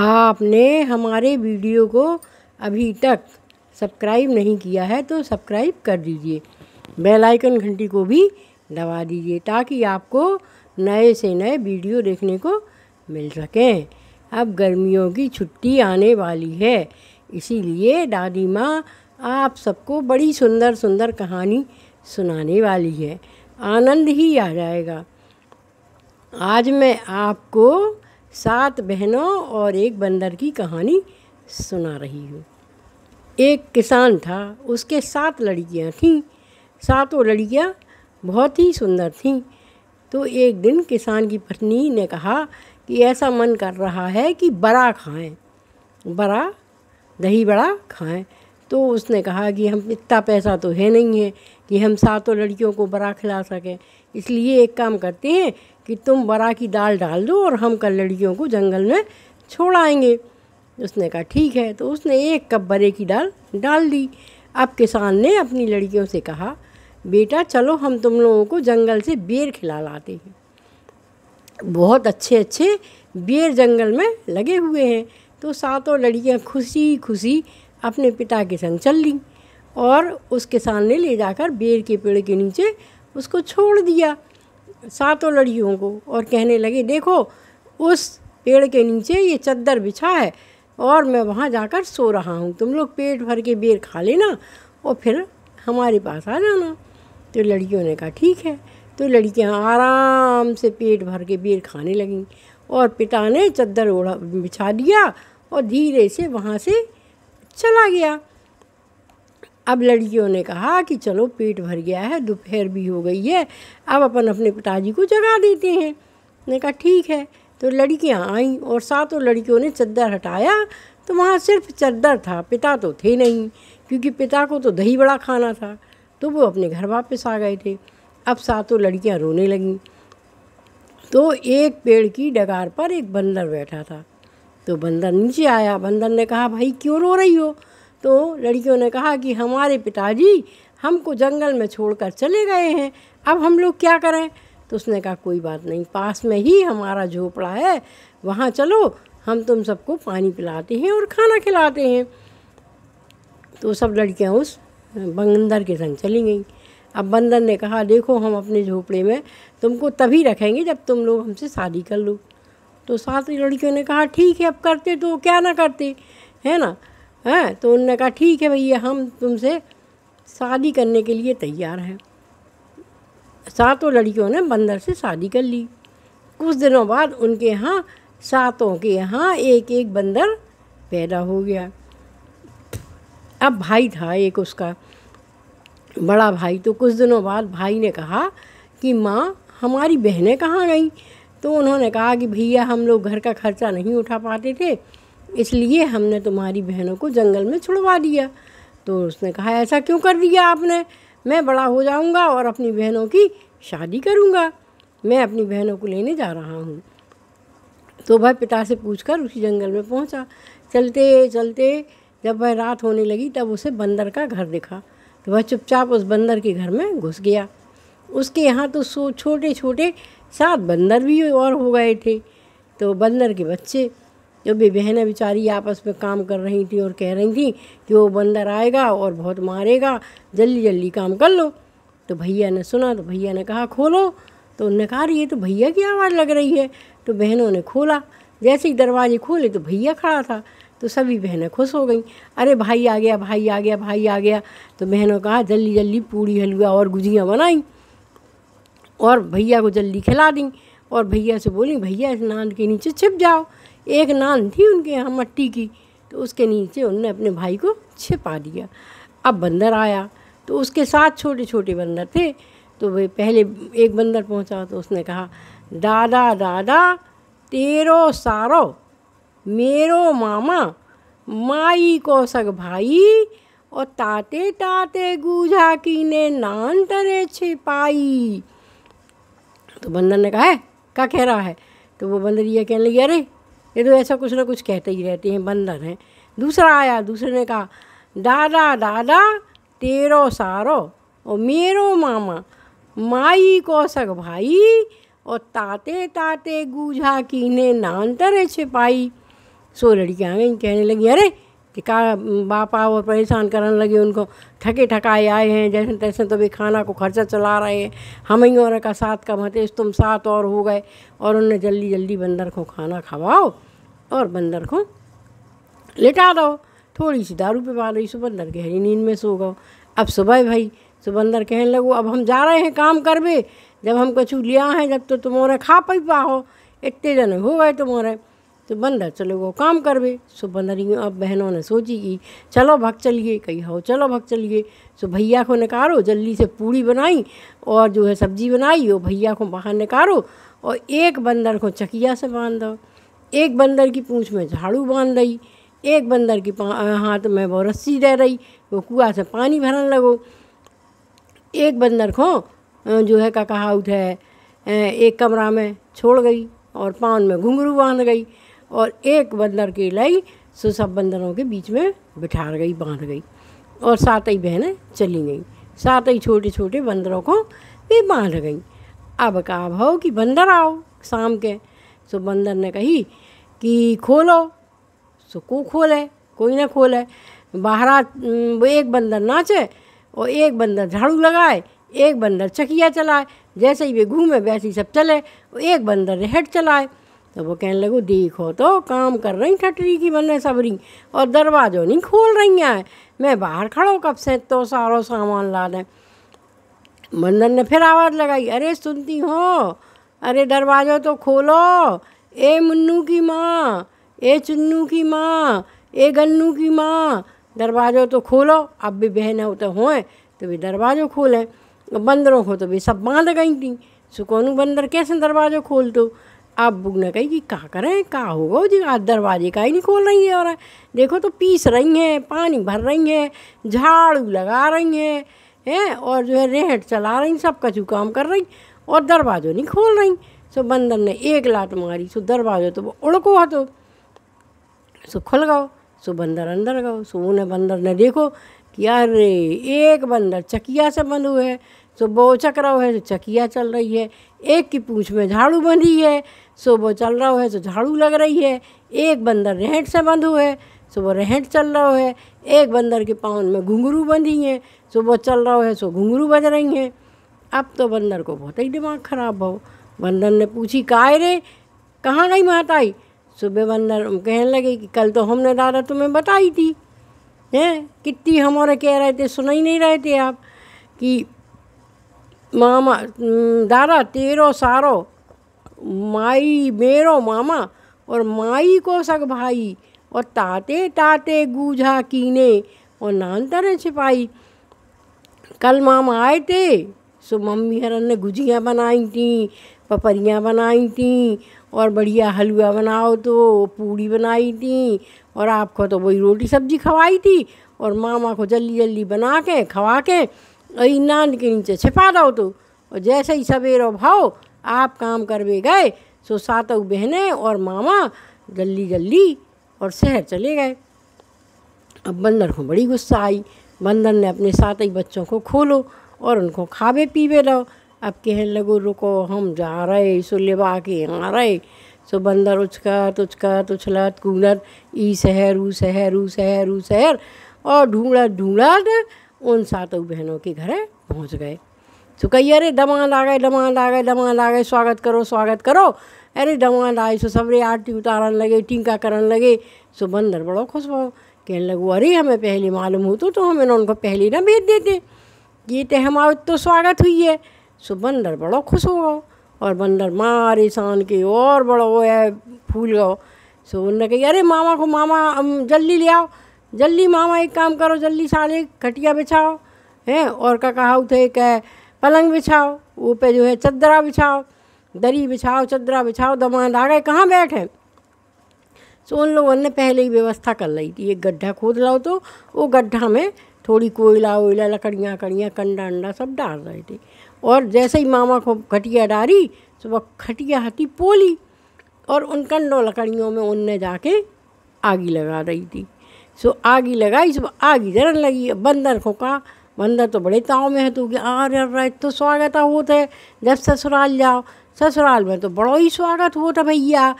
आपने हमारे वीडियो को अभी तक सब्सक्राइब नहीं किया है तो सब्सक्राइब कर दीजिए बेल आइकन घंटी को भी दबा दीजिए ताकि आपको नए से नए वीडियो देखने को मिल सकें अब गर्मियों की छुट्टी आने वाली है इसीलिए दादी माँ आप सबको बड़ी सुंदर सुंदर कहानी सुनाने वाली है आनंद ही आ जाएगा आज मैं आपको सात बहनों और एक बंदर की कहानी सुना रही हूँ एक किसान था उसके सात लड़कियाँ थीं सातों लड़कियाँ बहुत ही सुंदर थीं तो एक दिन किसान की पत्नी ने कहा कि ऐसा मन कर रहा है कि बड़ा खाएं बड़ा दही बड़ा खाएं तो उसने कहा कि हम इतना पैसा तो है नहीं है कि हम सातों लड़कियों को बरा खिला सकें इसलिए एक काम करते हैं कि तुम बरा की दाल डाल दो और हम कल लड़कियों को जंगल में छोड़ आएंगे उसने कहा ठीक है तो उसने एक कप बरे की दाल डाल दी अब किसान ने अपनी लड़कियों से कहा बेटा चलो हम तुम लोगों को जंगल से बेर खिला लाते हैं बहुत अच्छे अच्छे बेर जंगल में लगे हुए हैं तो सातों लड़कियां खुशी खुशी अपने पिता के संग चल ली और उस किसान ने ले जाकर बेर के पेड़ के नीचे उसको छोड़ दिया सातों लड़कियों को और कहने लगे देखो उस पेड़ के नीचे ये चद्दर बिछा है और मैं वहाँ जाकर सो रहा हूँ तुम लोग पेट भर के बेर खा लेना और फिर हमारे पास आ जाना तो लड़कियों ने कहा ठीक है तो लड़कियाँ आराम से पेट भर के बेर खाने लगीं और पिता ने चद्दर ओढ़ा बिछा दिया और धीरे से वहाँ से चला गया अब लड़कियों ने कहा कि चलो पेट भर गया है दोपहर भी हो गई है अब अपन अपने पिताजी को जगा देते हैं ने कहा ठीक है तो लड़कियाँ आईं और सातों लड़कियों ने चद्दर हटाया तो वहाँ सिर्फ चद्दर था पिता तो थे नहीं क्योंकि पिता को तो दही बड़ा खाना था तो वो अपने घर वापस आ गए थे अब सातों लड़कियाँ रोने लगीं तो एक पेड़ की डगार पर एक बंदर बैठा था तो बंदर नीचे आया बंदर ने कहा भाई क्यों रो रही हो तो लड़कियों ने कहा कि हमारे पिताजी हमको जंगल में छोड़कर चले गए हैं अब हम लोग क्या करें तो उसने कहा कोई बात नहीं पास में ही हमारा झोपड़ा है वहाँ चलो हम तुम सबको पानी पिलाते हैं और खाना खिलाते हैं तो सब लड़कियाँ उस बंदर के संग चली गई अब बंदर ने कहा देखो हम अपने झोपड़े में तुमको तभी रखेंगे जब तुम लोग हमसे शादी कर लो तो सात लड़कियों ने कहा ठीक है अब करते तो क्या ना करते है ना है हाँ, तो उनने कहा ठीक है भैया हम तुमसे शादी करने के लिए तैयार हैं सातों लड़कियों ने बंदर से शादी कर ली कुछ दिनों बाद उनके यहाँ सातों के यहाँ एक एक बंदर पैदा हो गया अब भाई था एक उसका बड़ा भाई तो कुछ दिनों बाद भाई ने कहा कि माँ हमारी बहनें कहाँ गई तो उन्होंने कहा कि भैया हम लोग घर का खर्चा नहीं उठा पाते थे इसलिए हमने तुम्हारी बहनों को जंगल में छुड़वा दिया तो उसने कहा ऐसा क्यों कर दिया आपने मैं बड़ा हो जाऊंगा और अपनी बहनों की शादी करूंगा मैं अपनी बहनों को लेने जा रहा हूँ तो वह पिता से पूछकर उसी जंगल में पहुँचा चलते चलते जब वह रात होने लगी तब उसे बंदर का घर दिखा तो वह चुपचाप उस बंदर के घर में घुस गया उसके यहाँ तो सो छोटे छोटे सात बंदर भी और हो गए थे तो बंदर के बच्चे जो भी बहनें बेचारी आपस में काम कर रही थी और कह रही थी कि वो बंदर आएगा और बहुत मारेगा जल्दी जल्दी काम कर लो तो भैया ने सुना तो भैया ने कहा खोलो तो उन्होंने कहा ये तो भैया की आवाज़ लग रही है तो बहनों ने खोला जैसे ही दरवाजे खोले तो भैया खड़ा था तो सभी बहनें खुश हो गईं अरे भाई आ गया भाई आ गया भाई आ गया तो बहनों कहा जल्दी जल्दी पूड़ी हलवा और गुजियाँ बनाई और भैया को जल्दी खिला दी और भैया से बोली भैया इस नान के नीचे छिप जाओ एक नान थी उनके यहाँ मट्टी की तो उसके नीचे उनने अपने भाई को छिपा दिया अब बंदर आया तो उसके साथ छोटे छोटे बंदर थे तो वे पहले एक बंदर पहुंचा तो उसने कहा दादा दादा तेरो सारो मेरो मामा माई को सग भाई और ताते ताते गूझा की ने नान तरे छिपाई तो बंदर ने कहा है क्या कह रहा है तो वो बंदर ये कहने लगी अरे ये तो ऐसा कुछ ना कुछ कहते ही रहते हैं बंदर हैं दूसरा आया दूसरे ने कहा दादा दादा तेरो सारो और मेरो मामा माई कौशक भाई और ताते ताते गूझा कीने नान तरे छिपाई सो लड़कियाँ गई कहने लगी अरे कि का बाप आओ परेशान करने लगे उनको थके ठकाए आए हैं जैसे तैसे तो भी खाना को खर्चा चला रहे हैं हम ही और का साथ का भतेज तुम साथ और हो गए और उन्होंने जल्दी जल्दी बंदर को खाना खवाओ और बंदर को लेटा दो थोड़ी सी दारू पे पा रही सुबंदर गहरी नींद में सो गओ अब सुबह भाई सुबंदर तो कहने लगो अब हम जा रहे हैं काम करवे जब हम कछू लिया है जब तो तुम्हारे खा पी पाओ इतने जन हो गए तुम्हारे तो बंदर चलो वो काम कर वे सो बंदर में अब बहनों ने सोची कि चलो भग चलिए कही हो चलो भग चलिए सो भैया को निकालो जल्दी से पूड़ी बनाई और जो है सब्जी बनाई और भैया को बाहर निकालो और एक बंदर को चकिया से बांध दो एक बंदर की पूँछ में झाड़ू बांध रही एक बंदर की हाथ में वो रस्सी दे रही वो कुआ से पानी भरने लगो एक बंदर को जो है का कहा उठे एक कमरा में छोड़ गई और पान में घुंघरू बांध गई और एक बंदर की लाई सो सब बंदरों के बीच में बिठा गई बांध गई और सात ही बहनें चली गई सात ही छोटे छोटे बंदरों को भी बांध गई अब कहा भाव कि बंदर आओ शाम के सो तो बंदर ने कही कि खोलो सो तो को खोले कोई ना खोले बाहर वो एक बंदर नाचे और एक बंदर झाड़ू लगाए एक बंदर चकिया चलाए जैसे ही वे घूमे वैसे ही सब चले और एक बंदर रेहट चलाए तो वो कहने लगो देखो तो काम कर रही ठटरी की बने सबरी और दरवाजो नहीं खोल रही है मैं बाहर खड़ो कब से तो सारो सामान ला दें बंदन ने फिर आवाज़ लगाई अरे सुनती हो अरे दरवाजो तो खोलो ए मुन्नू की माँ ए चुन्नू की माँ ए गन्नू की माँ दरवाजो तो खोलो अब भी बहन हो तो तो भी दरवाजो खोलें बंदरों को तो भी सब बांध गई थी सुकोनू बंदर कैसे दरवाजो खोल दो अब बुक ने कही कि क्या करें क्या होगा जी आज दरवाजे का ही नहीं खोल रही है और देखो तो पीस रही हैं पानी भर रही हैं झाड़ू लगा रही हैं है और जो है रेहट चला रही सब कछु काम कर रही और दरवाजो नहीं खोल रही सो बंदर ने एक लात मारी सो दरवाजो तो वो उड़को तो सो खुल गओ सो बंदर अंदर गओ सो उन्हें बंदर ने देखो कि अरे एक बंदर चकिया से बंद हुए सो बो चक रहा है चकिया चल रही है एक की पूँछ में झाड़ू बंधी है सुबह चल रहा है तो झाड़ू लग रही है एक बंदर रेहट से बंधु है सुबह रेहट चल रहा है एक बंदर के पाँव में घुंघरू बंधी हैं सुबह चल रहा है सो तो घुंघरू बज रही हैं अब तो बंदर को बहुत ही दिमाग खराब हो बंदर ने पूछी काय रे कहाँ गई माताई सुबह बंदर कहने लगे कि कल तो हमने दादा तुम्हें बताई थी हैं कितनी हमारे कह रहे थे सुना ही नहीं रहे थे आप कि मामा दादा तेरो सारो माई मेरो मामा और माई को सग भाई और ताते ताते गूझा कीने और नानतर छिपाई कल मामा आए थे सो मम्मी हरन ने गुजियाँ बनाई थी पपरियाँ बनाई थी और बढ़िया हलवा बनाओ तो पूड़ी बनाई थी और आपको तो वही रोटी सब्जी खवाई थी और मामा को जल्दी जल्दी बना के खवा के और नान के नीचे छिपा दो तो और जैसे ही सवेरो भाओ आप काम करवे गए सो सातों बहनें और मामा जल्दी जल्दी और शहर चले गए अब बंदर को बड़ी गुस्सा आई बंदर ने अपने साथ ही बच्चों को खोलो और उनको खावे पीवे लो अब कहने लगो रुको हम जा रहे सो लेवा के आ रहे सो बंदर उछकत उछकत उछलत कूदत ई शहर ऊ शहर ऊ शहर ऊ शहर और ढूंढत ढूंढत उन सातों बहनों के घर पहुंच गए तो कही अरे डमान आ गए डमान आ गए डमान आ गए स्वागत करो स्वागत करो अरे डमान आए सो सबरे आरती उतारन लगे टीका करन लगे सो बंदर बड़ो खुश हो कहने लगो अरे हमें पहले मालूम हो तो, तो हम इन्होंने उनको पहले ना भेज देते ये तो हमारे तो स्वागत हुई है सो बंदर बड़ो खुश हो गो और बंदर मारे शान के और बड़ो वो है फूल गो सो उनने कही अरे मामा को मामा जल्दी ले आओ जल्दी मामा एक काम करो जल्दी साले खटिया बिछाओ हैं और का कहा उठे कह पलंग बिछाओ वो पे जो है चदरा बिछाओ दरी बिछाओ चदरा बिछाओ दमाद आ गए कहाँ बैठे सो तो उन लोगों ने पहले ही व्यवस्था कर ली थी एक गड्ढा खोद लाओ तो वो गड्ढा में थोड़ी कोयला वोयला लकड़ियाँ कड़ियाँ कंडा अंडा सब डाल रहे थे और जैसे ही मामा को खटिया डाली तो वह खटिया हटी पोली और उन कंडों लकड़ियों में उनने जाके आगी लगा रही थी सो आगी लगाई सुबह आगी जरन लगी बंदर को कहा बंदर तो बड़े ताव में है तू कि अरे अरे तो स्वागत होता है जब ससुराल जाओ ससुराल में तो बड़ो ही स्वागत था भैया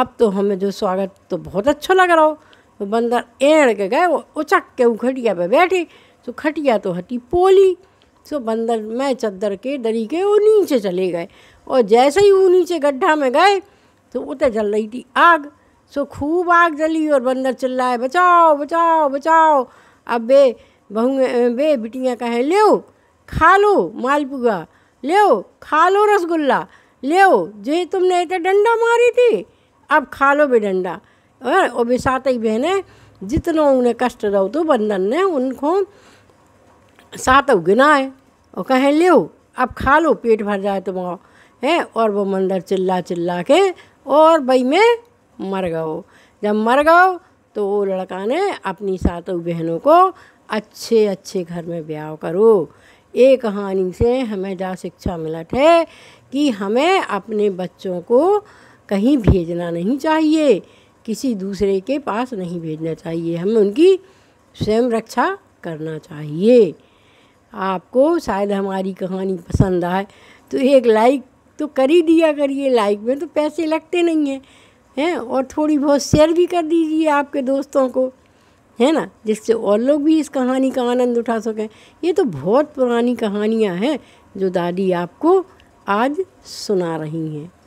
अब तो हमें जो स्वागत तो बहुत अच्छा लग रहा हो तो बंदर एड़ के गए वो उचक के वो खटिया पे बैठे तो खटिया तो हटी पोली तो बंदर मैं चद्दर के दरी के वो नीचे चले गए और जैसे ही वो नीचे गड्ढा में गए तो उतर तो जल रही थी आग सो तो खूब आग जली और बंदर चिल्लाए बचाओ बचाओ बचाओ अब बे बहू बे बिटिया कहे ले खा लो मालपुआ ले खा लो रसगुल्ला ले जे तुमने एक डंडा मारी थी अब खा लो बे डंडा और सात ही बहने जितना उन्हें कष्ट दो तो बंधन ने उनको सात गिनाए और कहें ले अब खा लो पेट भर जाए तुम तो है और वो मंदिर चिल्ला चिल्ला के और भाई में मर गओ जब मर गओ तो वो लड़का ने अपनी सातों बहनों को अच्छे अच्छे घर में ब्याह करो ये कहानी से हमें जा शिक्षा मिलत है कि हमें अपने बच्चों को कहीं भेजना नहीं चाहिए किसी दूसरे के पास नहीं भेजना चाहिए हमें उनकी स्वयं रक्षा करना चाहिए आपको शायद हमारी कहानी पसंद आए तो एक लाइक तो कर ही दिया करिए लाइक में तो पैसे लगते नहीं हैं हैं और थोड़ी बहुत शेयर भी कर दीजिए आपके दोस्तों को है ना जिससे और लोग भी इस कहानी का आनंद उठा सकें ये तो बहुत पुरानी कहानियाँ हैं जो दादी आपको आज सुना रही हैं